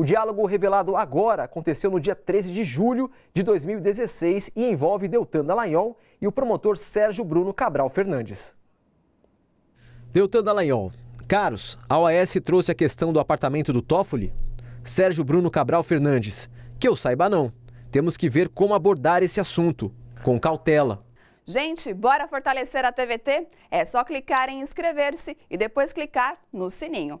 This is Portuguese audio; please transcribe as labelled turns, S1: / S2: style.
S1: O diálogo revelado agora aconteceu no dia 13 de julho de 2016 e envolve Deltan Dallagnol e o promotor Sérgio
S2: Bruno Cabral Fernandes.
S1: Deltan Dallagnol, caros, a OAS trouxe a questão do apartamento do Toffoli? Sérgio Bruno Cabral Fernandes, que eu saiba não. Temos que ver como abordar esse assunto, com cautela.
S3: Gente, bora fortalecer a TVT? É só clicar em inscrever-se e depois clicar no sininho.